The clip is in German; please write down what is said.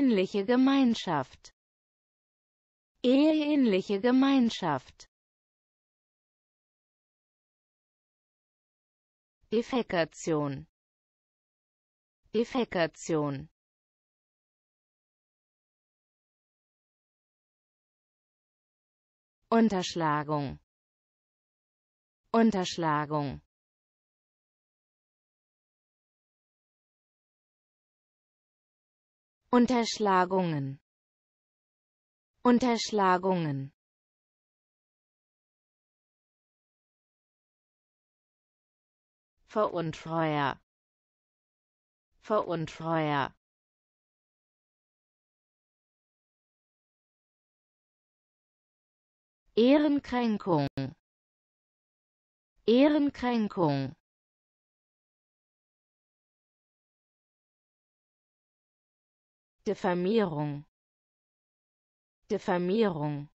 Eheähnliche Gemeinschaft. Eheähnliche Gemeinschaft. Effekation. Effekation. Unterschlagung. Unterschlagung. Unterschlagungen Unterschlagungen Veruntreuer Veruntreuer Ehrenkränkung Ehrenkränkung Diffamierung Diffamierung